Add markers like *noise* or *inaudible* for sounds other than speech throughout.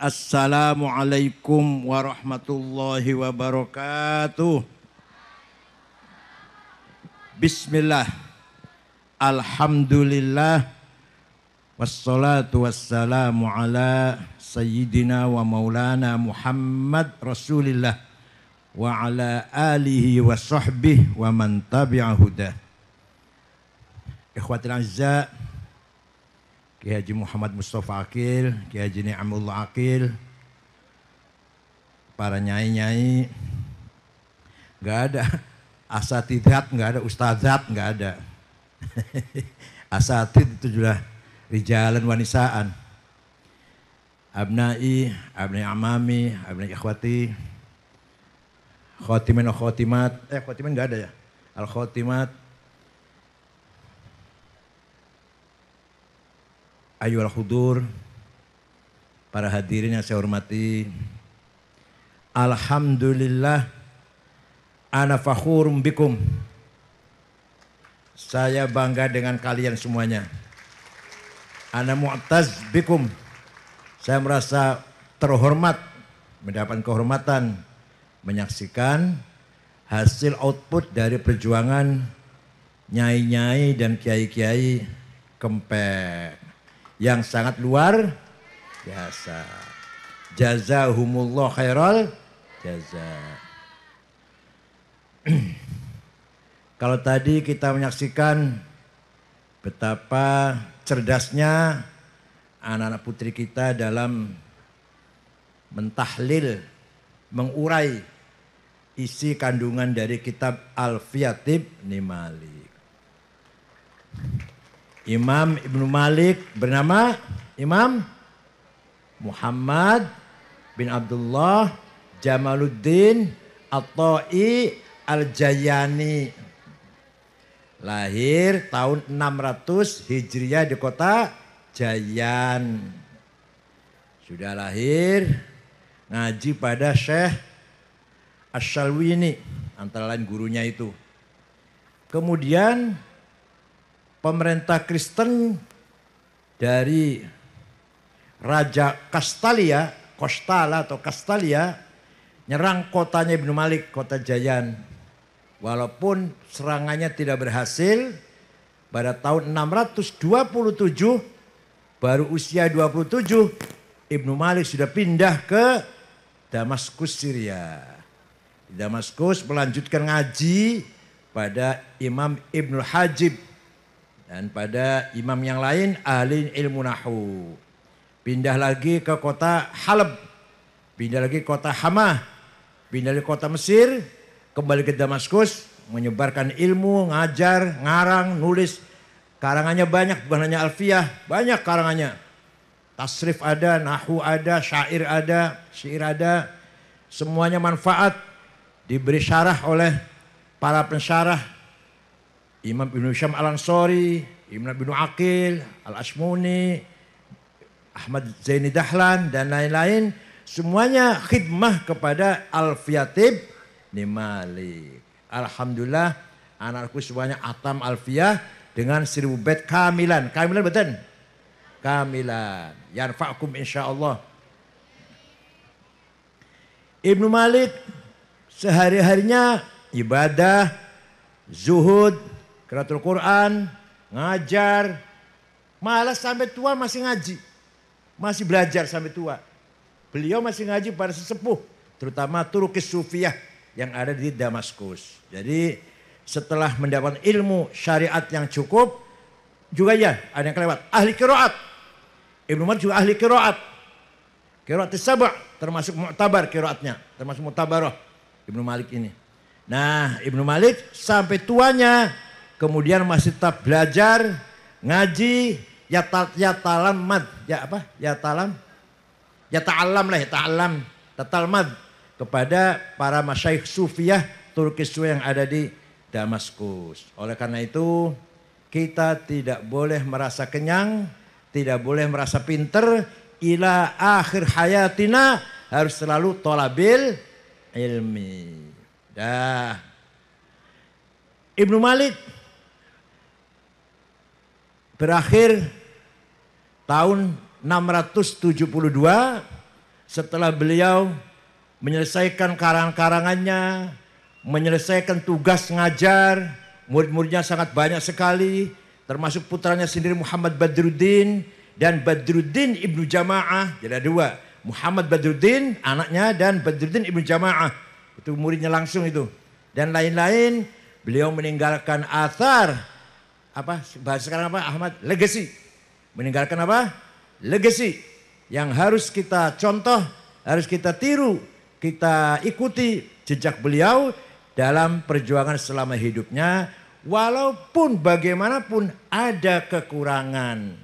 Assalamualaikum warahmatullahi wabarakatuh. Bismillah. Alhamdulillah. Wassalatu wassalamu ala sayyidina wa maulana Muhammad Rasulillah wa ala alihi wa sahbihi wa man tabi'a hudah. Ikhwatul Kiai Haji Muhammad Mustafa Akil, Kiai Haji Ni'amullah Akil, para nyai-nyai, nggak ada asatidat, nggak ada ustazat, nggak ada. *laughs* Asatid itu sudah rijalan wanisaan. Abnai, abnai amami, abnai ikhwati, khotimin khotimat, eh khotimen nggak ada ya, al khotimat, ayuhal hudur, para hadirin yang saya hormati. Alhamdulillah, ana fakhurum bikum. Saya bangga dengan kalian semuanya. Ana mu'taz bikum. Saya merasa terhormat mendapat kehormatan menyaksikan hasil output dari perjuangan nyai-nyai dan kiai-kiai kempek yang sangat luar biasa. Jazahumullah khairal jaza. *clears throat* Kalau tadi kita menyaksikan betapa cerdasnya anak-anak putri kita dalam mentahlil, mengurai isi kandungan dari kitab Al-Fiyatib Nimalik. Imam Ibnu Malik bernama Imam Muhammad bin Abdullah Jamaluddin At-Ta'i Al-Jayani. Lahir tahun 600 Hijriah di kota Jayan. Sudah lahir ngaji pada Syekh Asyalwini antara lain gurunya itu. Kemudian pemerintah Kristen dari Raja Kastalia, Kostala atau Kastalia nyerang kotanya Ibnu Malik, kota Jayan. Walaupun serangannya tidak berhasil, pada tahun 627 baru usia 27 Ibnu Malik sudah pindah ke Damaskus Syria. Damaskus melanjutkan ngaji pada Imam Ibnu Hajib dan pada imam yang lain ahli ilmu nahu. Pindah lagi ke kota Halab, pindah lagi ke kota Hamah, pindah lagi ke kota Mesir, kembali ke Damaskus, menyebarkan ilmu, ngajar, ngarang, nulis. Karangannya banyak, bukan hanya Alfiah, banyak karangannya. Tasrif ada, nahu ada, syair ada, syair ada. Semuanya manfaat diberi syarah oleh para pensyarah Imam Ibn Syam Al-Ansari, Imam Ibn Aqil, al ashmuni Ahmad Zaini Dahlan, dan lain-lain. Semuanya khidmah kepada Al-Fiyatib Nimalik. Alhamdulillah anakku semuanya Atam Alfiah dengan seribu bed kamilan. Kamilan betul? Kamilan. Yanfa'kum insyaAllah. Ibnu Malik sehari-harinya ibadah, zuhud, Keratul Quran, ngajar, malas sampai tua masih ngaji. Masih belajar sampai tua. Beliau masih ngaji pada sesepuh, terutama Turki Sufiah yang ada di Damaskus. Jadi setelah mendapat ilmu syariat yang cukup, juga ya ada yang kelewat. Ahli kiroat. Ibnu Umar juga ahli kiroat. Kiroat sabah termasuk mu'tabar kiroatnya. Termasuk mu'tabaroh Ibnu Malik ini. Nah Ibnu Malik sampai tuanya kemudian masih tetap belajar, ngaji, ya ta, ya talamad, ya apa? Ya talam. Ya ta'alam lah, ya ta'alam, tatalmad kepada para masyayikh sufiyah Turki yang ada di Damaskus. Oleh karena itu, kita tidak boleh merasa kenyang, tidak boleh merasa pinter, ila akhir hayatina harus selalu tolabil ilmi. Dah. Ibnu Malik Berakhir tahun 672 setelah beliau menyelesaikan karang-karangannya, menyelesaikan tugas ngajar, murid-muridnya sangat banyak sekali, termasuk putranya sendiri Muhammad Badruddin dan Badruddin Ibnu Jamaah, jadi ada dua, Muhammad Badruddin anaknya dan Badruddin Ibnu Jamaah, itu muridnya langsung itu. Dan lain-lain, beliau meninggalkan athar apa bahasa sekarang apa Ahmad legacy. Meninggalkan apa? Legacy yang harus kita contoh, harus kita tiru, kita ikuti jejak beliau dalam perjuangan selama hidupnya walaupun bagaimanapun ada kekurangan.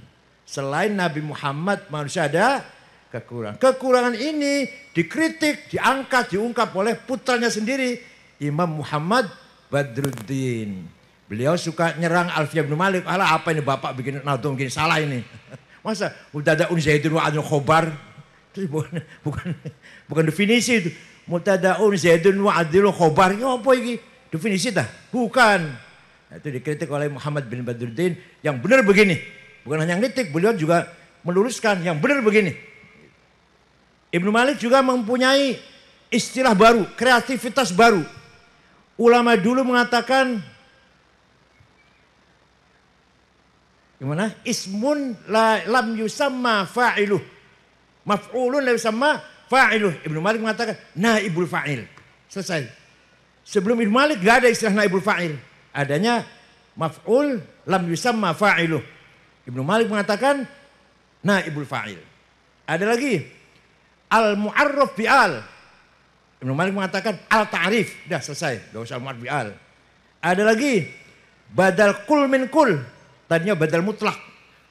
Selain Nabi Muhammad manusia ada kekurangan. Kekurangan ini dikritik, diangkat, diungkap oleh putranya sendiri Imam Muhammad Badruddin. Beliau suka nyerang Alfiyah bin Malik. Alah apa ini bapak bikin nadum gini salah ini. *laughs* Masa mutada un zaidun wa adun khobar. *laughs* bukan, bukan, definisi itu. Mutada un zaidun wa adun khobar. Ini ya apa ini? Definisi dah? Bukan. Nah, itu dikritik oleh Muhammad bin Badruddin yang benar begini. Bukan hanya ngetik. beliau juga meluruskan yang benar begini. Ibnu Malik juga mempunyai istilah baru, kreativitas baru. Ulama dulu mengatakan Gimana? Ismun la, lam yusamma fa'iluh. Maf'ulun la yusamma fa'iluh. Ibnu Malik mengatakan naibul fa'il. Selesai. Sebelum Ibnu Malik gak ada istilah naibul fa'il. Adanya maf'ul lam yusamma fa'iluh. Ibnu Malik mengatakan naibul fa'il. Ada lagi al mu'arraf al. Ibnu Malik mengatakan al ta'rif. Dah selesai. Gak usah mu'arraf al. Ada lagi badal kul min kul Tadinya badal mutlak.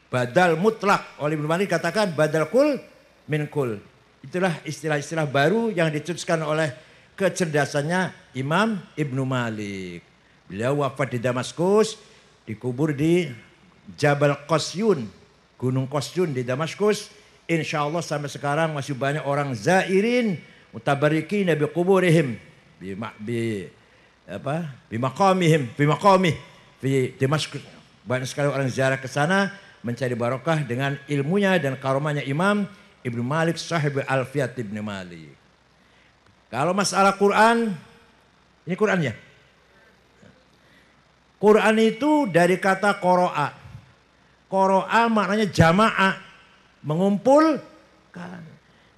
Badal mutlak. Oleh Ibnu Malik katakan badal kul min kul. Itulah istilah-istilah baru yang dicetuskan oleh kecerdasannya Imam Ibnu Malik. Beliau wafat di Damaskus, dikubur di Jabal Qasyun, Gunung Qasyun di Damaskus. Insya Allah sampai sekarang masih banyak orang zairin mutabariki nabi kuburihim bi, bi apa bi maqamihim bi maqamih fi Damaskus banyak sekali orang ziarah ke sana mencari barokah dengan ilmunya dan karomahnya Imam Ibnu Malik sahib fiat Ibnu Malik. Kalau masalah Quran, ini Quran Qurannya. Quran itu dari kata koroa. Koroa maknanya jamaah, mengumpulkan.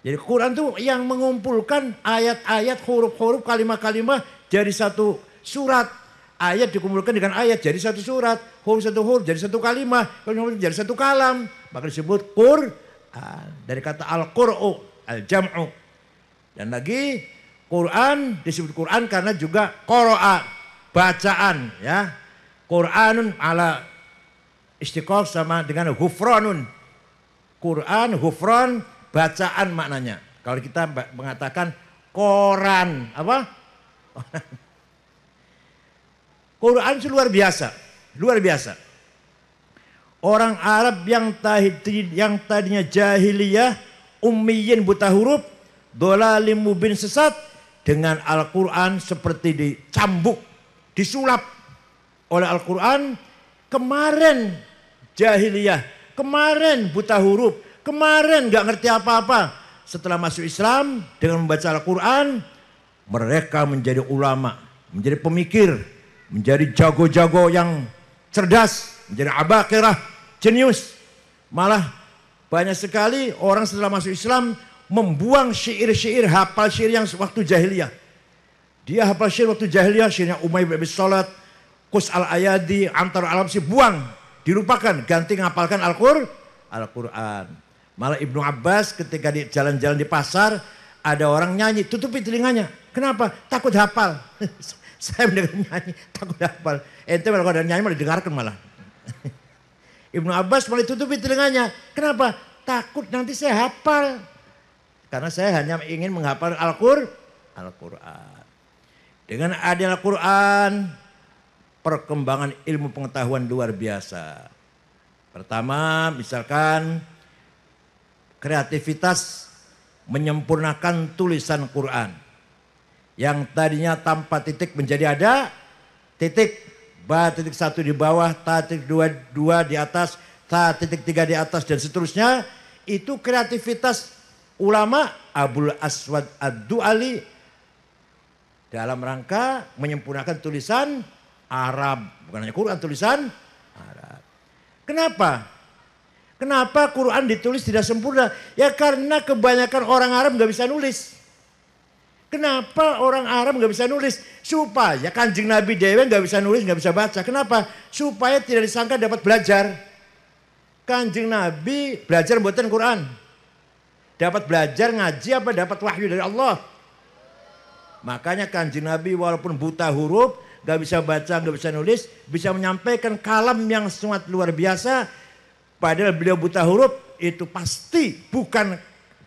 Jadi Quran itu yang mengumpulkan ayat-ayat, huruf-huruf, kalimat-kalimat jadi satu surat. Ayat dikumpulkan dengan ayat jadi satu surat huruf satu huruf jadi satu kalimat, kalimat jadi satu kalam. Maka disebut kur ah, dari kata al-Qur'u, al-jam'u. Dan lagi Quran disebut Quran karena juga koroa bacaan ya. Quranun ala istiqof sama dengan hufronun. Quran, hufron, bacaan maknanya. Kalau kita mengatakan koran, apa? *laughs* Quran luar biasa. Luar biasa. Orang Arab yang yang tadinya jahiliyah, ummiyin buta huruf, dolalim mubin sesat, dengan Al-Quran seperti dicambuk, disulap oleh Al-Quran. Kemarin jahiliyah, kemarin buta huruf, kemarin gak ngerti apa-apa. Setelah masuk Islam dengan membaca Al-Quran, mereka menjadi ulama, menjadi pemikir, menjadi jago-jago yang cerdas, menjadi abakirah, jenius. Malah banyak sekali orang setelah masuk Islam membuang syair-syair hafal syair yang waktu jahiliyah. Dia hafal syair waktu jahiliyah, syairnya Umay bin Abi Salat, Qus al-Ayadi, Antar alam si buang, dirupakan ganti ngapalkan Al-Qur'an. Al Malah Ibnu Abbas ketika di jalan-jalan di pasar, ada orang nyanyi, tutupi telinganya. Kenapa? Takut hafal. *laughs* Saya mendengar nyanyi, takut hafal. Ente kalau ada nyanyi malah dengarkan malah. Ibnu Abbas malah tutupi telinganya. Kenapa? Takut nanti saya hafal. Karena saya hanya ingin menghafal Al-Qur, Al-Quran. Dengan adanya Al-Quran, perkembangan ilmu pengetahuan luar biasa. Pertama, misalkan kreativitas menyempurnakan tulisan Quran yang tadinya tanpa titik menjadi ada titik ba titik satu di bawah ta titik dua dua di atas ta titik tiga di atas dan seterusnya itu kreativitas ulama Abul Aswad Ad-Duali dalam rangka menyempurnakan tulisan Arab bukan hanya Quran tulisan Arab kenapa Kenapa Quran ditulis tidak sempurna? Ya karena kebanyakan orang Arab nggak bisa nulis. Kenapa orang Arab nggak bisa nulis? Supaya kanjeng Nabi Dewa nggak bisa nulis, nggak bisa baca. Kenapa? Supaya tidak disangka dapat belajar. Kanjeng Nabi belajar buatan Quran. Dapat belajar ngaji apa dapat wahyu dari Allah. Makanya kanjeng Nabi walaupun buta huruf, nggak bisa baca, nggak bisa nulis, bisa menyampaikan kalam yang sangat luar biasa. Padahal beliau buta huruf, itu pasti bukan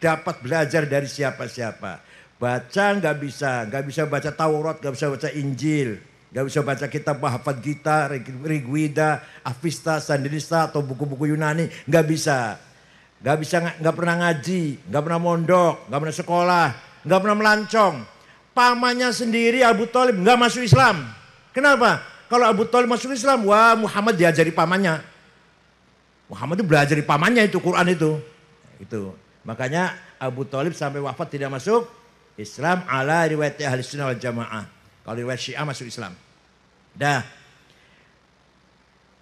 dapat belajar dari siapa-siapa Baca nggak bisa, nggak bisa baca Taurat, nggak bisa baca Injil, nggak bisa baca kitab Bahafat Gita, Rigwida, Avista, Sandinista atau buku-buku Yunani, nggak bisa. Nggak bisa, nggak pernah ngaji, nggak pernah mondok, nggak pernah sekolah, nggak pernah melancong. Pamannya sendiri Abu Talib nggak masuk Islam. Kenapa? Kalau Abu Talib masuk Islam, wah Muhammad diajari pamannya. Muhammad itu belajar di pamannya itu Quran itu. Itu. Makanya Abu Talib sampai wafat tidak masuk Islam ala riwayat ahli sunnah wal jamaah. Kalau riwayat syiah masuk Islam. Dah.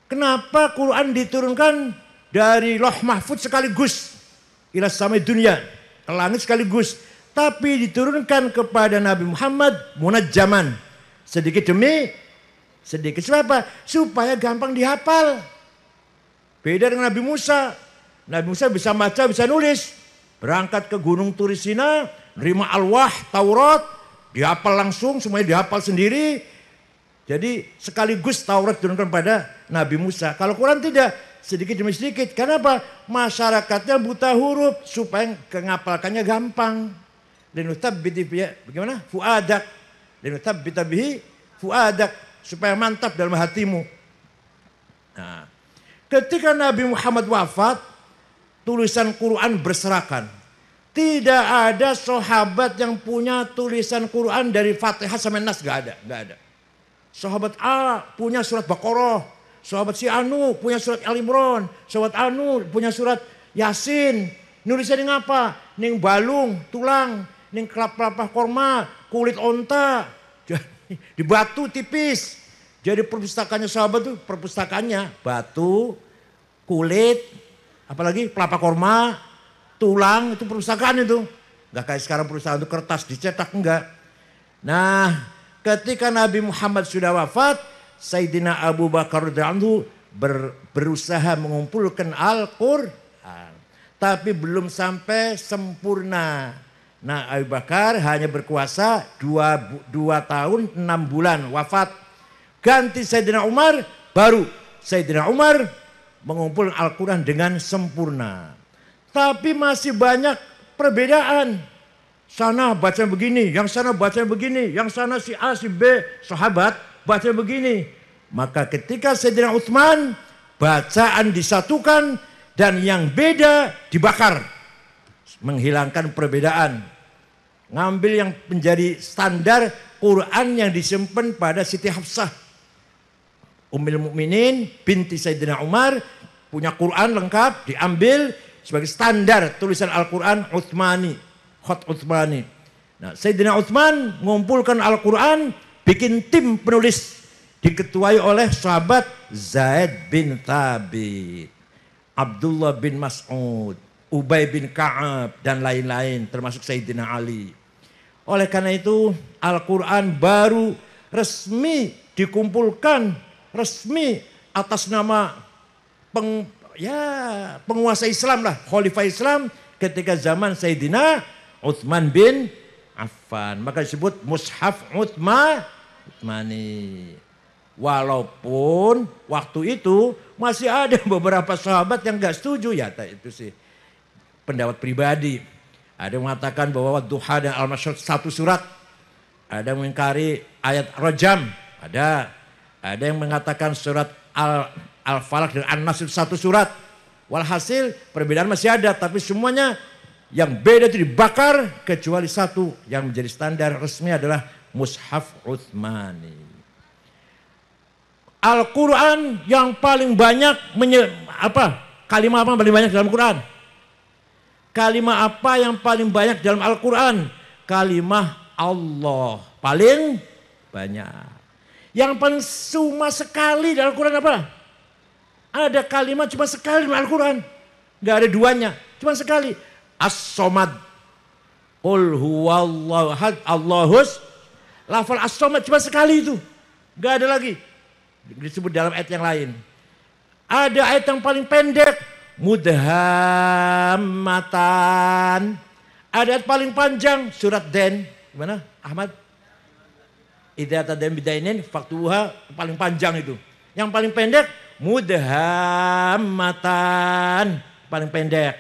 Kenapa Quran diturunkan dari loh mahfud sekaligus. ilah samai dunia. Ke langit sekaligus. Tapi diturunkan kepada Nabi Muhammad munajaman. Sedikit demi sedikit. Supaya Supaya gampang dihafal. Beda dengan Nabi Musa. Nabi Musa bisa baca, bisa nulis. Berangkat ke Gunung Turisina, nerima alwah Taurat dihafal langsung semuanya dihafal sendiri jadi sekaligus Taurat diturunkan pada Nabi Musa kalau Quran tidak sedikit demi sedikit kenapa masyarakatnya buta huruf supaya kengapalkannya gampang linutabbiti bagaimana fuadak tetap bitabihi fuadak supaya mantap dalam hatimu nah ketika Nabi Muhammad wafat tulisan Quran berserakan tidak ada sahabat yang punya tulisan Quran dari Fatihah sampai Nas, gak ada, gak ada. Sahabat A punya surat Baqarah, sahabat si Anu punya surat Al Imran, sahabat Anu punya surat Yasin. Nulisnya dengan apa? Ning balung, tulang, ning kelapa-kelapa korma, kulit onta, *laughs* di batu tipis. Jadi perpustakaannya sahabat tuh perpustakaannya batu, kulit, apalagi kelapa korma, tulang itu perusahaan itu. Gak kayak sekarang perusahaan itu kertas dicetak enggak. Nah ketika Nabi Muhammad sudah wafat Sayyidina Abu Bakar radhiyallahu ber, berusaha mengumpulkan Al-Qur'an tapi belum sampai sempurna. Nah Abu Bakar hanya berkuasa dua, dua tahun enam bulan wafat. Ganti Sayyidina Umar baru Sayyidina Umar mengumpulkan Al-Quran dengan sempurna. Tapi masih banyak perbedaan. Sana baca begini, yang sana baca begini, yang sana si A, si B, sahabat baca begini. Maka ketika Sayyidina Utsman bacaan disatukan dan yang beda dibakar. Menghilangkan perbedaan. Ngambil yang menjadi standar Quran yang disimpan pada Siti Hafsah. Ummul Mukminin binti Sayyidina Umar punya Quran lengkap diambil sebagai standar tulisan Al-Quran Uthmani, Khot Uthmani. Nah, Sayyidina Uthman mengumpulkan Al-Quran, bikin tim penulis diketuai oleh sahabat Zaid bin Thabit, Abdullah bin Mas'ud, Ubay bin Ka'ab, dan lain-lain termasuk Sayyidina Ali. Oleh karena itu Al-Quran baru resmi dikumpulkan resmi atas nama peng, ya penguasa Islam lah, khalifah Islam ketika zaman Sayyidina Uthman bin Affan. Maka disebut Mushaf Uthman Uthmani. Walaupun waktu itu masih ada *laughs* beberapa sahabat yang gak setuju ya itu sih pendapat pribadi. Ada yang mengatakan bahwa duha dan al satu surat. Ada yang mengingkari ayat rojam. Ada. Ada yang mengatakan surat al Al-Falaq dan An-Nas satu surat. Walhasil perbedaan masih ada tapi semuanya yang beda itu dibakar kecuali satu yang menjadi standar resmi adalah Mushaf Utsmani. Al-Quran yang paling banyak menye, apa kalimat apa yang paling banyak dalam Quran? Kalimat apa yang paling banyak dalam Al-Quran? Kalimat Allah paling banyak. Yang paling suma sekali dalam Quran apa? Ada kalimat cuma sekali dalam Al-Quran. Gak ada duanya. Cuma sekali. As-somad. Qul huwallahu Allahus. Lafal as-somad cuma sekali itu. Gak ada lagi. Disebut dalam ayat yang lain. Ada ayat yang paling pendek. Mudhammatan. Ada ayat paling panjang. Surat Den. Gimana Ahmad? Idhata dan bidainin faktuha paling panjang itu. Yang paling pendek mudhammatan paling pendek.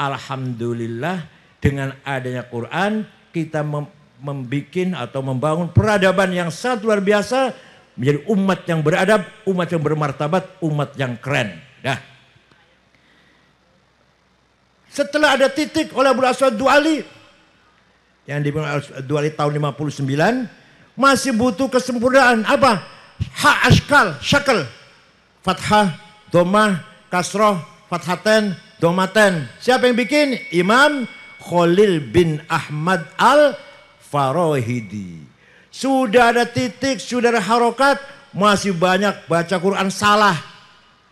Alhamdulillah dengan adanya Quran kita mem membikin atau membangun peradaban yang sangat luar biasa menjadi umat yang beradab, umat yang bermartabat, umat yang keren. Dah. Setelah ada titik oleh Abu Aswad Duali yang dibilang Duali tahun 59 masih butuh kesempurnaan apa? Hak askal, syakal, fathah, domah, kasroh, fathaten, domaten. Siapa yang bikin? Imam Khalil bin Ahmad al Farohidi. Sudah ada titik, sudah ada harokat, masih banyak baca Quran salah.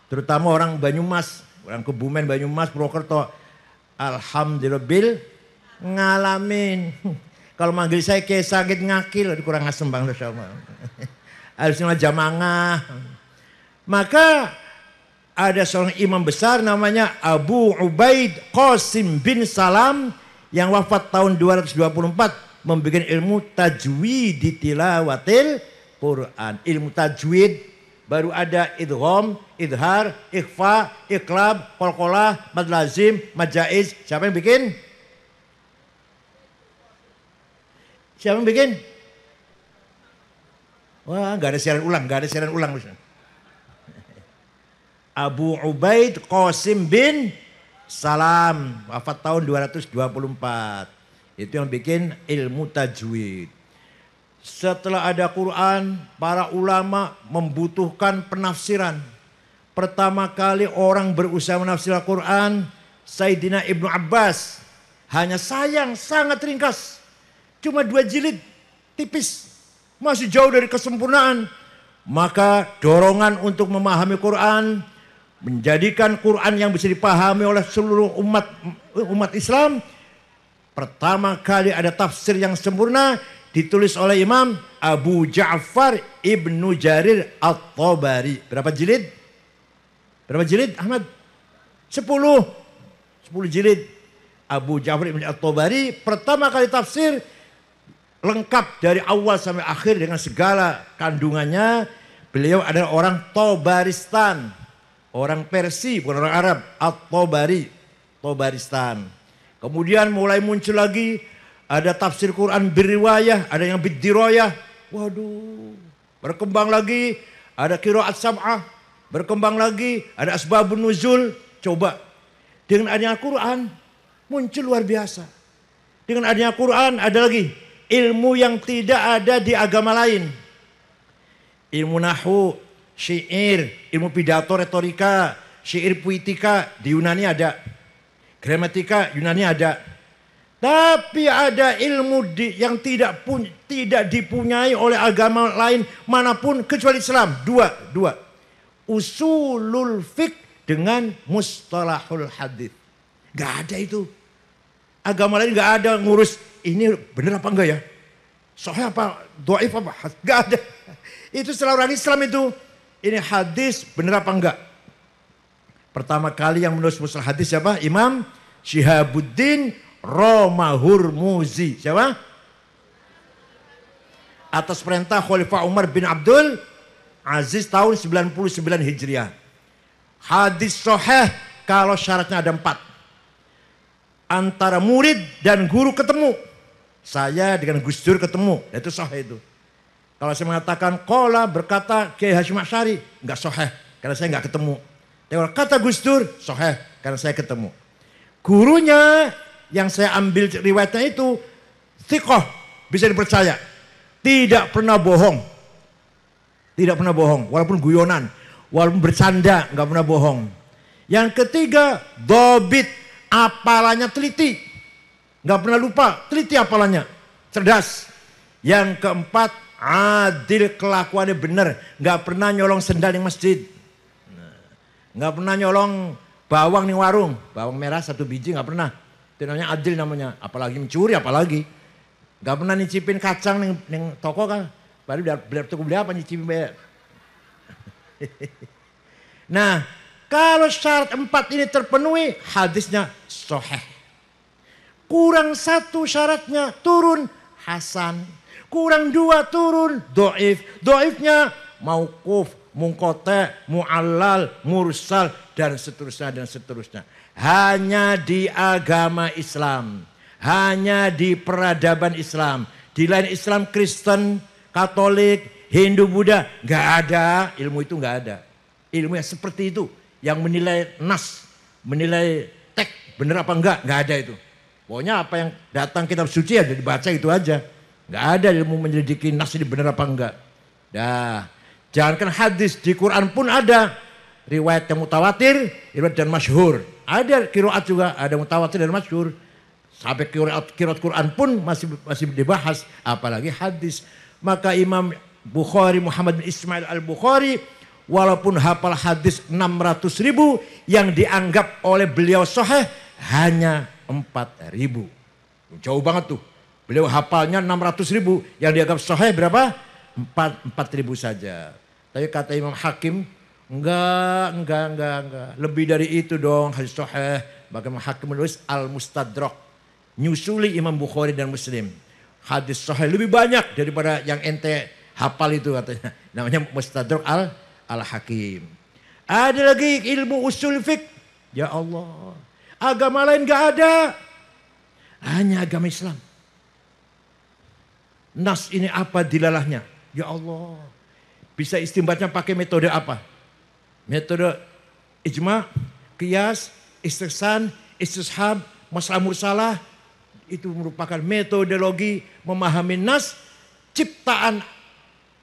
Terutama orang Banyumas, orang Kebumen Banyumas, Purwokerto. Alhamdulillah ngalamin. *laughs* Kalau manggil saya kayak sakit ngakil, kurang asem sama. *laughs* Harusnya jamangah. Maka ada seorang imam besar namanya Abu Ubaid Qasim bin Salam yang wafat tahun 224 membuat ilmu tajwid di tilawatil Quran. Ilmu tajwid baru ada idhom, idhar, ikhfa, iklab, kolkolah, madlazim, majaiz. Siapa yang bikin? Siapa yang bikin? Wah, nggak ada siaran ulang, nggak ada siaran ulang. Misalnya. Abu Ubaid Qasim bin Salam wafat tahun 224. Itu yang bikin ilmu tajwid. Setelah ada Quran, para ulama membutuhkan penafsiran. Pertama kali orang berusaha menafsir Al-Quran, Sayyidina Ibnu Abbas. Hanya sayang, sangat ringkas. Cuma dua jilid, tipis. Masih jauh dari kesempurnaan. Maka dorongan untuk memahami Quran menjadikan Quran yang bisa dipahami oleh seluruh umat umat Islam pertama kali ada tafsir yang sempurna ditulis oleh Imam Abu Ja'far Ibnu Jarir al tabari Berapa jilid? Berapa jilid Ahmad? Sepuluh. Sepuluh jilid. Abu Ja'far Ibnu At-Tabari pertama kali tafsir lengkap dari awal sampai akhir dengan segala kandungannya. Beliau adalah orang Tobaristan. Orang Persia, bukan orang Arab. At-Tobari, Tobaristan. Kemudian mulai muncul lagi ada tafsir Quran biriwayah, ada yang bidiroyah. Waduh. Berkembang lagi ada kiroat sam'ah. Berkembang lagi ada asbabun nuzul. Coba. Dengan adanya Quran muncul luar biasa. Dengan adanya Quran ada lagi ilmu yang tidak ada di agama lain. Ilmu nahu, syair, ilmu pidato, retorika, syair puitika di Yunani ada. Gramatika Yunani ada. Tapi ada ilmu di, yang tidak pun, tidak dipunyai oleh agama lain manapun kecuali Islam. Dua, dua. Usulul fiqh dengan mustalahul hadith. Gak ada itu. Agama lain gak ada ngurus ini bener apa enggak ya? Soalnya apa? Doa apa? *laughs* Gak ada. Itu selalu orang Islam itu ini hadis benar apa enggak? Pertama kali yang menulis musnah hadis siapa? Imam Syihabuddin Romahur Muzi. Siapa? Atas perintah Khalifah Umar bin Abdul Aziz tahun 99 Hijriah. Hadis soheh kalau syaratnya ada empat. Antara murid dan guru ketemu. Saya dengan Gus Dur ketemu. Itu soheh itu. Kalau saya mengatakan kola berkata Kiai Hashim Asyari, nggak soheh karena saya nggak ketemu. Tapi kalau kata Gus Dur, soheh karena saya ketemu. Gurunya yang saya ambil riwayatnya itu tikoh bisa dipercaya. Tidak pernah bohong. Tidak pernah bohong, walaupun guyonan, walaupun bercanda, nggak pernah bohong. Yang ketiga, dobit apalanya teliti. Nggak pernah lupa, teliti apalanya. Cerdas. Yang keempat, Adil kelakuannya benar. Nggak pernah nyolong sendal di masjid. Nggak pernah nyolong bawang di warung. Bawang merah satu biji nggak pernah. Itu namanya adil namanya. Apalagi mencuri apalagi. Nggak pernah nicipin kacang neng, neng toko kan. Baru beli toko beli apa nyicipin bayar. *laughs* nah kalau syarat empat ini terpenuhi, hadisnya soheh. Kurang satu syaratnya turun Hasan kurang dua turun doif doifnya maukuf mungkote muallal mursal dan seterusnya dan seterusnya hanya di agama Islam hanya di peradaban Islam di lain Islam Kristen Katolik Hindu Buddha nggak ada ilmu itu nggak ada ilmu yang seperti itu yang menilai nas menilai teks bener apa enggak nggak ada itu pokoknya apa yang datang kitab suci ada ya dibaca itu aja Nggak ada ilmu menyelidiki nas ini benar apa enggak. Dah, jangankan hadis di Quran pun ada riwayat yang mutawatir, riwayat dan masyhur. Ada kiroat juga, ada mutawatir dan masyhur. Sampai kiroat kiroat Quran pun masih masih dibahas, apalagi hadis. Maka Imam Bukhari Muhammad bin Ismail al Bukhari walaupun hafal hadis 600 ribu yang dianggap oleh beliau soheh hanya 4 ribu. Jauh banget tuh. Beliau hafalnya 600 ribu. Yang dianggap sahih berapa? 4, 4 ribu saja. Tapi kata Imam Hakim, enggak, enggak, enggak, enggak. Lebih dari itu dong hadis sahih. Bagaimana Hakim menulis Al-Mustadrak. Nyusuli Imam Bukhari dan Muslim. Hadis sahih lebih banyak daripada yang ente hafal itu katanya. *laughs* Namanya Mustadrak Al Al-Hakim. Ada lagi ilmu usul fik. Ya Allah. Agama lain gak ada. Hanya agama Islam nas ini apa dilalahnya? Ya Allah. Bisa istimbatnya pakai metode apa? Metode ijma, kias, istirsan, istishab, masalah mursalah. Itu merupakan metodologi memahami nas ciptaan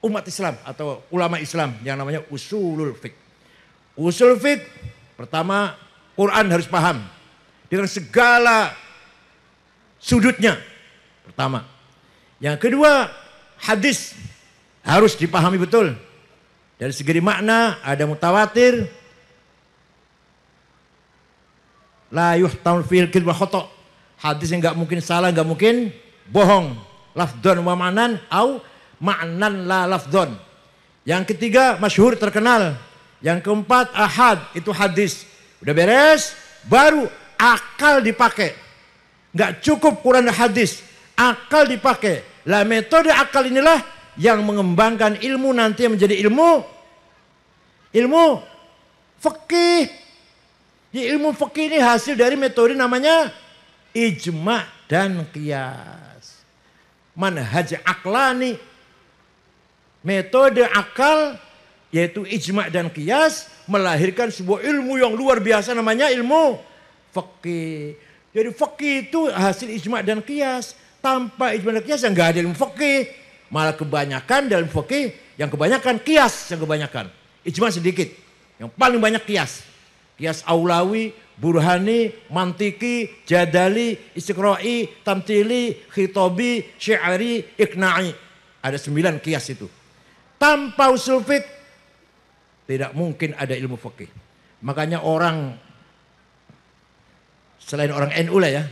umat Islam atau ulama Islam yang namanya usulul fiqh. Usul fiqh pertama Quran harus paham dengan segala sudutnya. Pertama, yang kedua, hadis harus dipahami betul. Dari segi makna ada mutawatir, la tahun fil wa khotok. Hadis yang nggak mungkin salah, nggak mungkin bohong. Lafdon wa manan au ma'nan la lafdon. Yang ketiga masyhur terkenal. Yang keempat ahad itu hadis. Udah beres baru akal dipakai. Nggak cukup Quran dan hadis. Akal dipakai. Lah metode akal inilah yang mengembangkan ilmu nanti menjadi ilmu ilmu fikih. Ya, ilmu fikih ini hasil dari metode namanya ijma dan kias. mana Manhaj aklani metode akal yaitu ijma dan kias melahirkan sebuah ilmu yang luar biasa namanya ilmu fikih. Jadi fikih itu hasil ijma dan kias. Tanpa ijma dan kias yang gak ada ilmu fakih malah kebanyakan dalam fakih yang kebanyakan kias yang kebanyakan. Ijma sedikit, yang paling banyak kias. Kias aulawi, burhani, mantiki, jadali, istiqroi tamtili, khitobi, syari ikna'i. Ada sembilan kias itu. Tanpa usul fit, tidak mungkin ada ilmu fakih Makanya orang selain orang NU lah ya,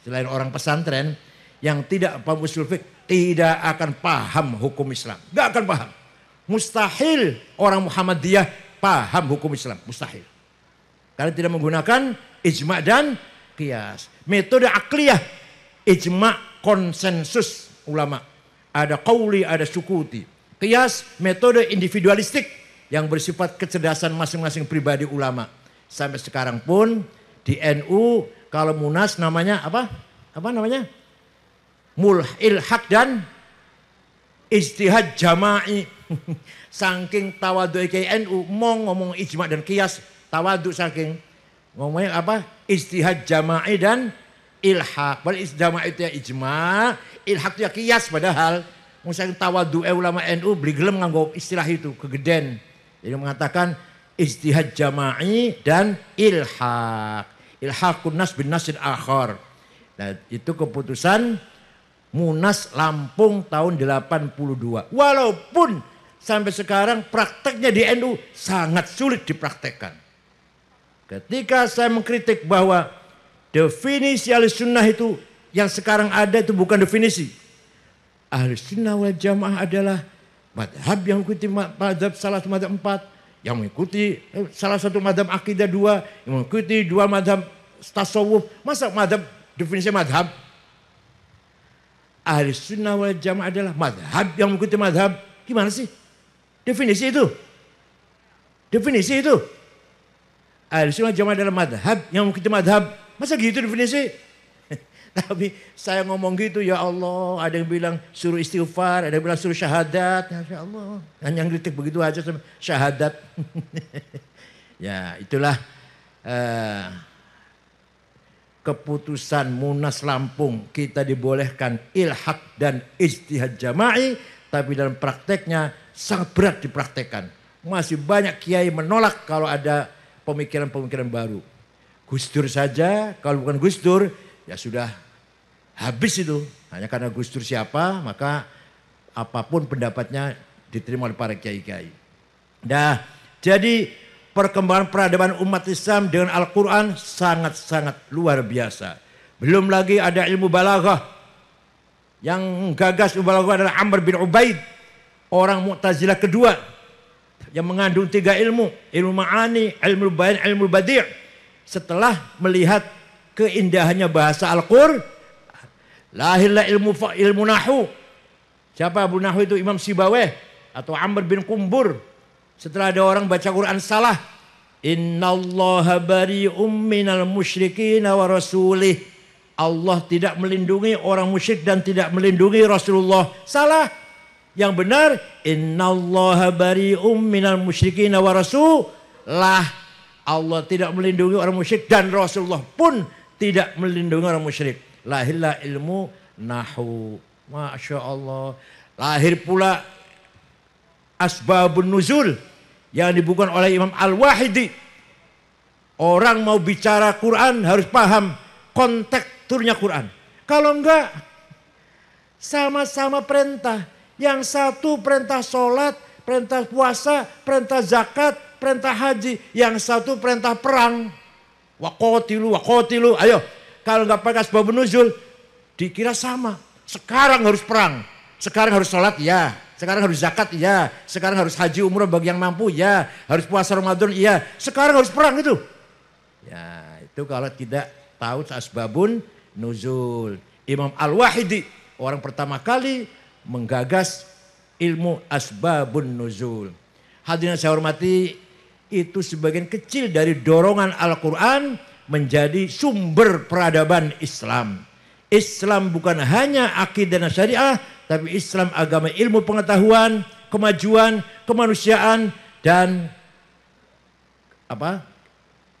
selain orang pesantren, yang tidak paham usul fiqh tidak akan paham hukum Islam. Gak akan paham. Mustahil orang Muhammadiyah paham hukum Islam. Mustahil. Karena tidak menggunakan ijma' dan kias. Metode akliyah. Ijma' konsensus ulama. Ada qawli, ada sukuti, Kias metode individualistik yang bersifat kecerdasan masing-masing pribadi ulama. Sampai sekarang pun di NU kalau munas namanya apa? Apa namanya? ilhak dan istihad jama'i. *laughs* saking tawadu KNU mau ngomong ijma dan kias tawadu saking ngomongnya apa istihad jama'i dan ilhak. Padahal jama'i itu ya ijma, ilhak itu ya kias padahal. Misalnya tawadu e ulama NU beli gelem nganggo istilah itu kegeden. Jadi mengatakan istihad jama'i dan ilhak. Ilhakun nas bin nasin akhar. Nah, itu keputusan Munas Lampung tahun 82. Walaupun sampai sekarang prakteknya di NU sangat sulit dipraktekkan. Ketika saya mengkritik bahwa definisi ahli sunnah itu yang sekarang ada itu bukan definisi. Ahli sunnah wal jamaah adalah madhab yang mengikuti madhab salah satu madhab empat, yang mengikuti eh, salah satu madhab akidah dua, yang mengikuti dua madhab tasawuf. Masa madhab definisi madhab ahli sunnah wal jamaah adalah madhab yang mengikuti madhab. Gimana sih? Definisi itu. Definisi itu. Ahli sunnah Wal jamaah adalah madhab yang mengikuti madhab. Masa gitu definisi? *laughs* Tapi saya ngomong gitu ya Allah. Ada yang bilang suruh istighfar, ada yang bilang suruh syahadat. Ya Allah. Hanya kritik begitu aja sama syahadat. *laughs* ya itulah. Uh, keputusan Munas Lampung kita dibolehkan ilhak dan istihad jama'i tapi dalam prakteknya sangat berat dipraktekkan. Masih banyak kiai menolak kalau ada pemikiran-pemikiran baru. Gus saja, kalau bukan Gus ya sudah habis itu. Hanya karena Gus siapa maka apapun pendapatnya diterima oleh para kiai-kiai. Nah jadi perkembangan peradaban umat Islam dengan Al-Quran sangat-sangat luar biasa. Belum lagi ada ilmu balaghah. Yang gagas ilmu adalah Amr bin Ubaid. Orang Mu'tazilah kedua. Yang mengandung tiga ilmu. Ilmu ma'ani, ilmu bayan, ilmu badir. Setelah melihat keindahannya bahasa al qur lahirlah ilmu ilmu nahu. Siapa Abu Nahu itu Imam Sibawih atau Amr bin Kumbur setelah ada orang baca Quran salah, innallaha bari'um minal musyrikin wa rasulih. Allah tidak melindungi orang musyrik dan tidak melindungi Rasulullah. Salah. Yang benar, innallaha bari'um minal musyrikin wa rasulah. Allah tidak melindungi orang musyrik dan Rasulullah pun tidak melindungi orang musyrik. Lahirlah ilmu nahu. Masya Allah. Lahir pula asbabun nuzul yang dibukan oleh Imam Al-Wahidi. Orang mau bicara Quran harus paham konteks Quran. Kalau enggak sama-sama perintah. Yang satu perintah sholat, perintah puasa, perintah zakat, perintah haji. Yang satu perintah perang. Wakotilu, wakotilu. Ayo, kalau nggak pakai asbabun nuzul, dikira sama. Sekarang harus perang. Sekarang harus sholat, ya. Sekarang harus zakat, iya. Sekarang harus haji umroh bagi yang mampu, iya. Harus puasa Ramadan, iya. Sekarang harus perang itu. Ya, itu kalau tidak tahu asbabun nuzul. Imam Al-Wahidi orang pertama kali menggagas ilmu asbabun nuzul. Hadirin saya hormati, itu sebagian kecil dari dorongan Al-Qur'an menjadi sumber peradaban Islam. Islam bukan hanya akidah dan syariah, tapi Islam agama ilmu pengetahuan, kemajuan, kemanusiaan dan apa?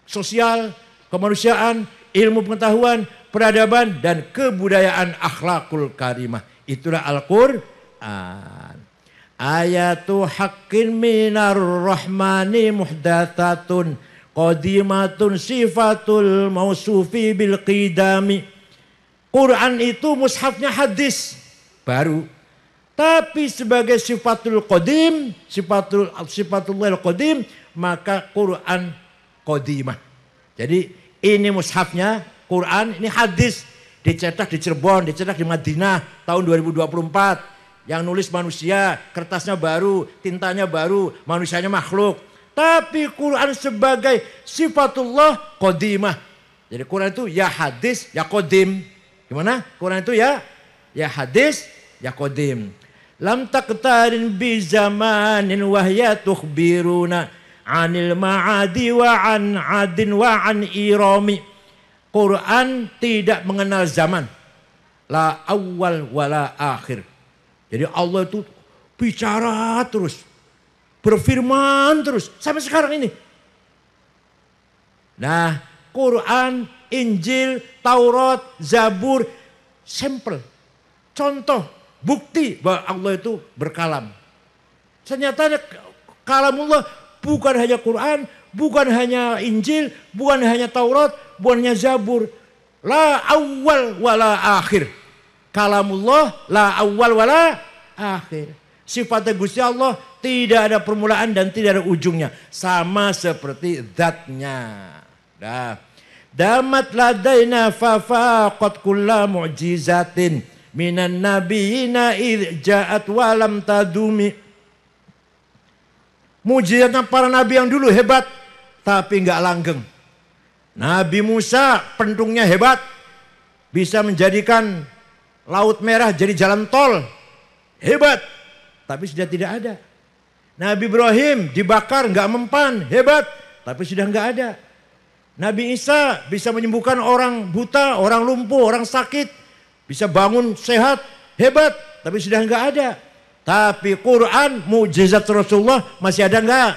sosial, kemanusiaan, ilmu pengetahuan, peradaban dan kebudayaan akhlakul karimah. Itulah Al-Qur'an. Ayatu haqqin minar rahmani muhdatsatun qadimatun sifatul mausufi bil qidami. Quran itu mushafnya hadis baru. Tapi sebagai sifatul qadim, sifatul sifatul sifatullah qadim, maka Quran qadimah. Jadi ini mushafnya Quran, ini hadis dicetak di Cirebon, dicetak di Madinah tahun 2024. Yang nulis manusia, kertasnya baru, tintanya baru, manusianya makhluk. Tapi Quran sebagai sifatullah qadimah. Jadi Quran itu ya hadis, ya qadim. Gimana? Quran itu ya ya hadis, ya kodim, Lam taqtarin bi zamanin wahya tukhbiruna anil ma'adi wa an adin wa an irami. Quran tidak mengenal zaman. La awal wa la akhir. Jadi Allah itu bicara terus. Berfirman terus. Sampai sekarang ini. Nah, Quran, Injil, Taurat, Zabur, sampel, contoh bukti bahwa Allah itu berkalam. Ternyata Allah bukan hanya Quran, bukan hanya Injil, bukan hanya Taurat, bukan hanya Zabur. La awal wala akhir. Kalamullah la awal wala akhir. Sifatnya Gusti Allah tidak ada permulaan dan tidak ada ujungnya. Sama seperti zatnya. Dah. Damat ladaina fafaqat kulla mu'jizatin minan nabiyina ja'at walam tadumi. Mujizatnya para nabi yang dulu hebat, tapi nggak langgeng. Nabi Musa pentungnya hebat, bisa menjadikan laut merah jadi jalan tol. Hebat, tapi sudah tidak ada. Nabi Ibrahim dibakar nggak mempan, hebat, tapi sudah nggak ada. Nabi Isa bisa menyembuhkan orang buta, orang lumpuh, orang sakit, bisa bangun sehat, hebat, tapi sudah nggak ada. Tapi Quran, mujizat Rasulullah masih ada nggak?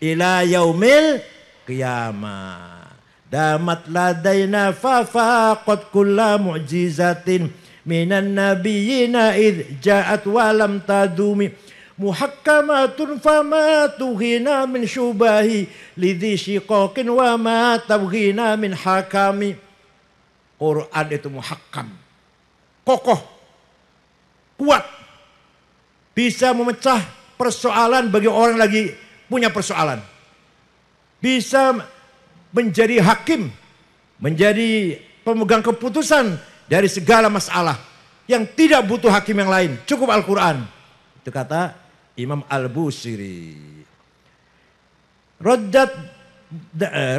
Ila yaumil kiamat. Damat ladaina fafaqat kulla mu'jizatin minan nabiyina id ja'at walam tadumi muhakkamatun fama tughina min syubahi lidhi syiqaqin wa ma tawhina min hakami Quran itu muhakkam kokoh, kuat, bisa memecah persoalan bagi orang lagi punya persoalan. Bisa menjadi hakim, menjadi pemegang keputusan dari segala masalah yang tidak butuh hakim yang lain. Cukup Al-Quran. Itu kata Imam Al-Busiri. Roddat eh,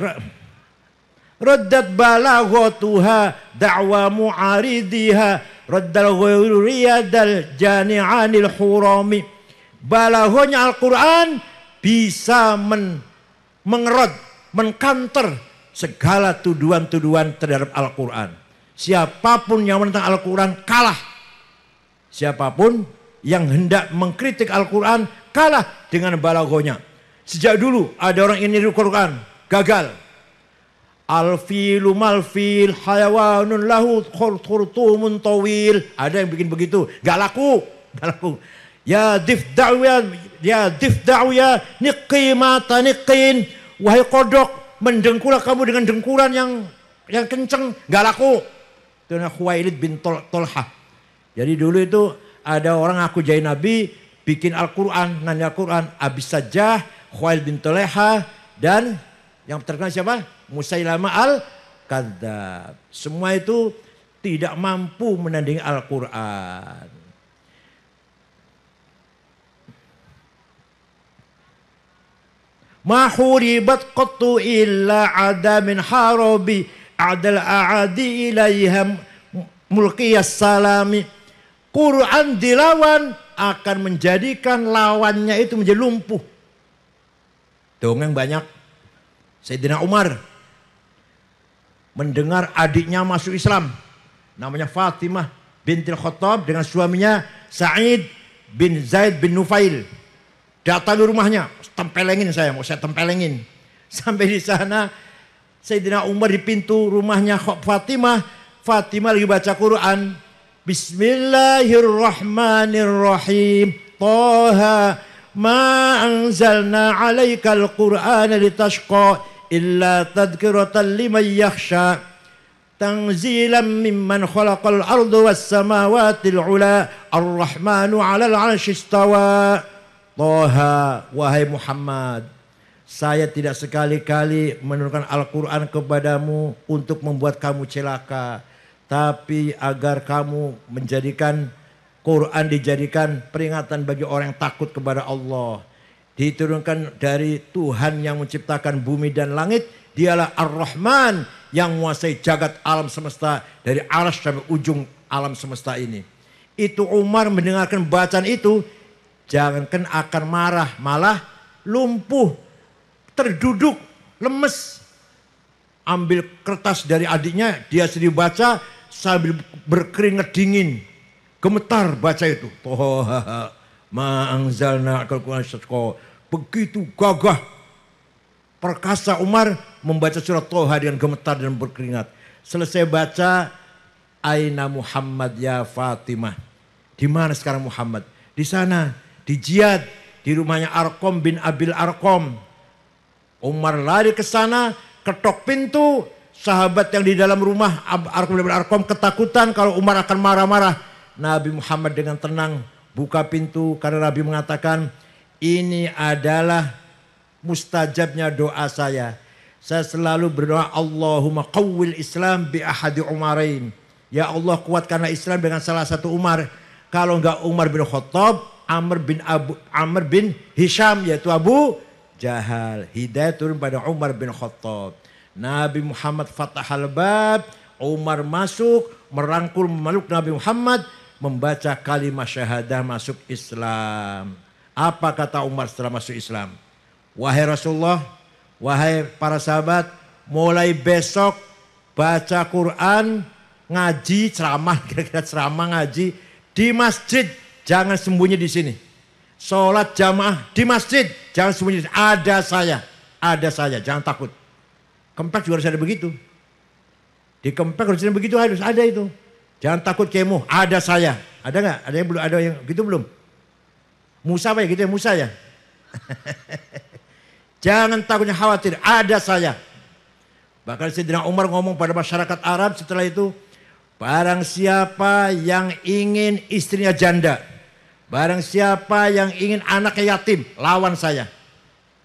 Roddat balaghotuha da'wa mu'aridiha raddal ghairiyadal jani'anil hurami balahonya Al-Qur'an bisa men mengerod mengkanter segala tuduhan-tuduhan terhadap Al-Qur'an siapapun yang menentang Al-Qur'an kalah siapapun yang hendak mengkritik Al-Qur'an kalah dengan balaghahnya sejak dulu ada orang ini Al-Qur'an gagal Alfilu malfil hayawanun lahut khurtumun tawil. Ada yang bikin begitu, gak laku, gak laku. Ya dif ya, ya dif ya niqi mata niqin. Wahai kodok, mendengkulah kamu dengan dengkuran yang yang kenceng, gak laku. Itu Khuwailid bin Tol Tolha. Jadi dulu itu ada orang aku jadi nabi, bikin Al-Quran, nanya Al-Quran, Abis saja, Khuwailid bin Tolha, dan yang terkenal siapa? Musailama al kadab Semua itu tidak mampu menandingi Al-Quran. Ma huribat qattu illa ada min harobi adal a'adi ilaiham mulkiyas salami. Quran dilawan akan menjadikan lawannya itu menjadi lumpuh. Dongeng banyak. Sayyidina Umar mendengar adiknya masuk Islam. Namanya Fatimah binti Khattab dengan suaminya Sa'id bin Zaid bin Nufail. Datang di rumahnya, tempelengin saya, mau saya tempelengin. *laughs* Sampai di sana Sayyidina Umar di pintu rumahnya Fatimah. Fatimah lagi baca Quran. Bismillahirrahmanirrahim. Toha ma anzalna alaikal Qur'an litashqa illa tadhkiratan liman yakhsha tanzilan mimman khalaqal ardu was samawati al ula ar-rahmanu 'alal 'arsy istawa Toha wahai Muhammad saya tidak sekali-kali menurunkan Al-Quran kepadamu untuk membuat kamu celaka. Tapi agar kamu menjadikan Quran dijadikan peringatan bagi orang yang takut kepada Allah diturunkan dari Tuhan yang menciptakan bumi dan langit. Dialah Ar-Rahman yang menguasai jagat alam semesta dari aras sampai ujung alam semesta ini. Itu Umar mendengarkan bacaan itu, jangankan akan marah, malah lumpuh, terduduk, lemes. Ambil kertas dari adiknya, dia sendiri baca sambil berkeringat dingin. Gemetar baca itu. Toh, *laughs* Ma'angzalna al-Quran Begitu gagah perkasa Umar membaca surat Toha dengan gemetar dan berkeringat. Selesai baca Aina Muhammad ya Fatimah. Di mana sekarang Muhammad? Di sana, di Jihad, di rumahnya Arkom bin Abil Arkom. Umar lari ke sana, ketok pintu, sahabat yang di dalam rumah Arkom bin Abil Arkom ketakutan kalau Umar akan marah-marah. Nabi Muhammad dengan tenang buka pintu karena Nabi mengatakan ini adalah mustajabnya doa saya. Saya selalu berdoa Allahumma qawwil Islam bi ahadi Umarain. Ya Allah kuatkanlah Islam dengan salah satu Umar. Kalau enggak Umar bin Khattab, Amr bin Abu Amr bin Hisham yaitu Abu Jahal. Hidayah turun pada Umar bin Khattab. Nabi Muhammad fatahal bab, Umar masuk, merangkul memeluk Nabi Muhammad, membaca kalimat syahadah masuk Islam. Apa kata Umar setelah masuk Islam? Wahai Rasulullah, wahai para sahabat, mulai besok baca Quran, ngaji, ceramah, *laughs* kira-kira ceramah ngaji di masjid. Jangan sembunyi di sini. Sholat jamaah di masjid, jangan sembunyi. Di sini. Ada saya, ada saya, jangan takut. Kempek juga harus ada begitu. Di kempek harus ada begitu, harus ada itu. Jangan takut kemo, ada saya. Ada nggak? Ada yang belum? Ada yang gitu belum? Musa apa ya? Gitu ya Musa ya. *laughs* Jangan takutnya khawatir, ada saya. Bahkan Sayyidina Umar ngomong pada masyarakat Arab setelah itu, barang siapa yang ingin istrinya janda, barang siapa yang ingin anaknya yatim, lawan saya.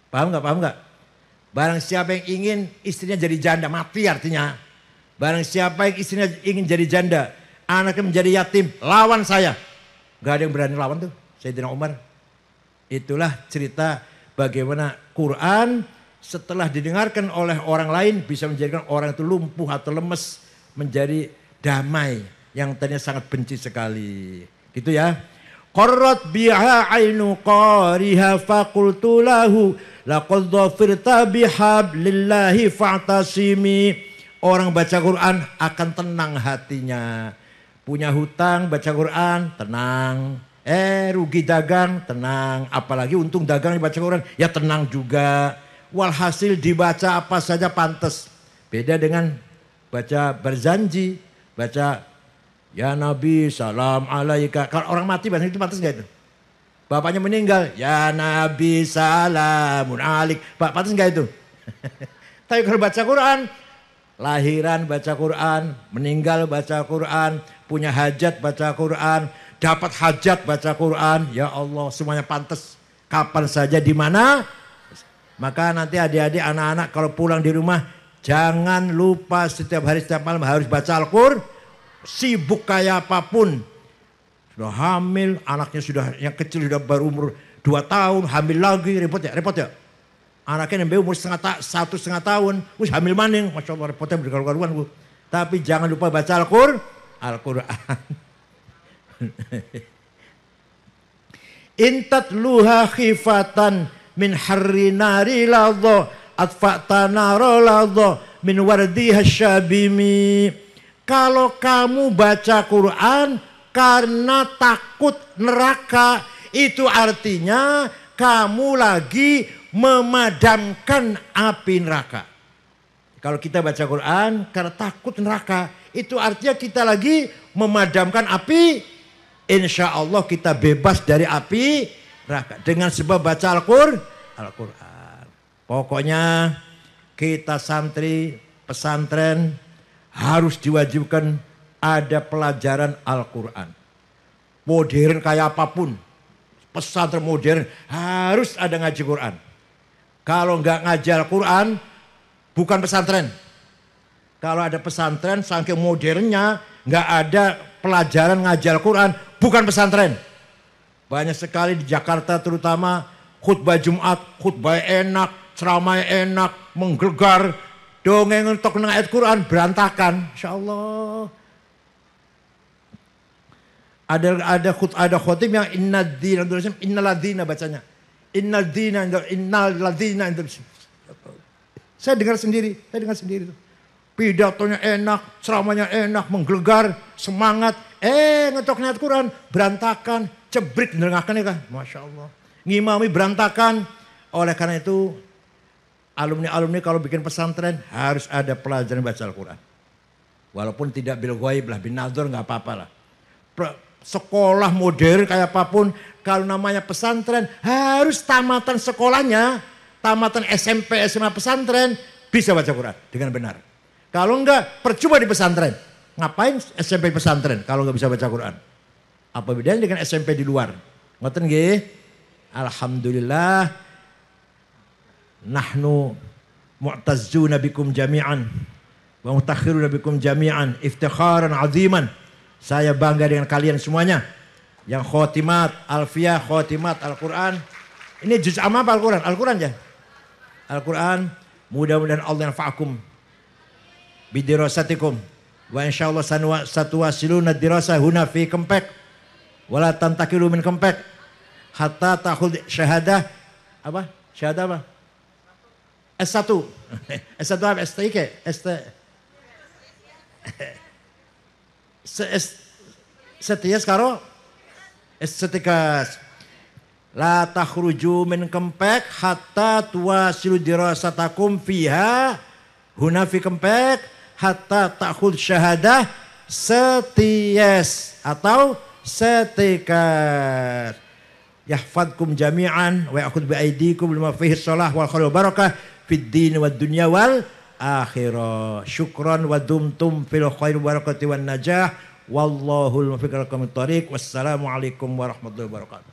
Paham nggak? Paham nggak? Barang siapa yang ingin istrinya jadi janda, mati artinya. Barang siapa yang istrinya ingin jadi janda, anaknya menjadi yatim, lawan saya. Gak ada yang berani lawan tuh, Sayyidina Umar. Itulah cerita bagaimana Quran setelah didengarkan oleh orang lain bisa menjadikan orang itu lumpuh atau lemes menjadi damai yang tadinya sangat benci sekali. Gitu ya. Qarrat biha ainu qariha faqultu lahu laqad dhafirta bihablillahi fa'tasimi. Orang baca Quran akan tenang hatinya. Punya hutang, baca Quran, tenang. Eh rugi dagang, tenang. Apalagi untung dagang dibaca Quran, ya tenang juga. Walhasil dibaca apa saja pantas. Beda dengan baca berjanji, baca ya Nabi salam alaika. Kalau orang mati bahasa itu pantas nggak itu? Bapaknya meninggal, ya Nabi salamun alik. Pak pantas nggak itu? *laughs* Tapi kalau baca Quran, lahiran baca Quran, meninggal baca Quran, punya hajat baca Quran, dapat hajat baca Quran. Ya Allah, semuanya pantas. Kapan saja di mana? Maka nanti adik-adik anak-anak kalau pulang di rumah jangan lupa setiap hari setiap malam harus baca Al-Qur'an. Sibuk kayak apapun. Sudah hamil, anaknya sudah yang kecil sudah baru umur 2 tahun, hamil lagi, repot ya, repot ya. Anaknya yang umur setengah ta satu setengah tahun. harus hamil maning. Masya Allah repotnya berkaruan bu. Tapi jangan lupa baca Al-Qur. Al-Quran. *laughs* Intat luha khifatan min harri nari ladho atfa'ta naro ladho min wardi hasyabimi. Kalau kamu baca Quran karena takut neraka, itu artinya kamu lagi memadamkan api neraka. Kalau kita baca Quran karena takut neraka, itu artinya kita lagi memadamkan api. Insya Allah kita bebas dari api neraka dengan sebab baca Al-Quran. Al Pokoknya kita santri pesantren harus diwajibkan ada pelajaran Al-Quran. Modern kayak apapun, pesantren modern harus ada ngaji Quran. Kalau nggak ngajar Quran, bukan pesantren. Kalau ada pesantren, saking modernnya, nggak ada pelajaran ngajar Quran, bukan pesantren. Banyak sekali di Jakarta terutama khutbah Jumat, khutbah enak, ceramah enak, menggegar, dongeng untuk ayat Quran berantakan. Insya Allah. Ada ada khut ada khutib yang inna dina innaladina bacanya. Innal dina innal ladina Saya dengar sendiri, saya dengar sendiri itu. Pidatonya enak, ceramanya enak, menggelegar, semangat. Eh, ngetok niat Quran, berantakan, cebrik dengarkan ya kan. Masya Allah. Ngimami berantakan. Oleh karena itu, alumni-alumni kalau bikin pesantren harus ada pelajaran baca Al-Quran. Walaupun tidak bil lah, bin nggak apa-apa lah sekolah modern kayak apapun, kalau namanya pesantren harus tamatan sekolahnya, tamatan SMP, SMA pesantren bisa baca Quran dengan benar. Kalau enggak, percuma di pesantren. Ngapain SMP pesantren kalau enggak bisa baca Quran? Apa bedanya dengan SMP di luar? Ngoten nggih. Alhamdulillah nahnu mu'tazzuna bikum jami'an wa mutakhiruna bikum jami'an iftikharan aziman saya bangga dengan kalian semuanya. Yang khotimat, alfiah, khotimat, Al-Quran. Ini juz amma apa Al-Quran? Al-Quran ya. Al-Quran. Mudah-mudahan Allah yang fa'akum. Bidirosatikum. Wa insyaAllah satu wasiluna dirasa huna fi kempek. Wala tantakilu min kempek. Hatta tahul syahadah. Apa? Syahadah apa? S1. S1 *laughs* apa? STIK? ST setias karo estetika la takhruju min kempek hatta silu dirasatakum fiha hunafi kempek hatta takhud syahadah setias atau setikas yahfadkum jami'an wa akhud bi aidikum lima fihi shalah wal khair barakah fid din wad dunya wal akhirah. Syukran wa dumtum fil khair barakati wan najah. Wallahul mufiq lakum tariq. Wassalamualaikum warahmatullahi wabarakatuh.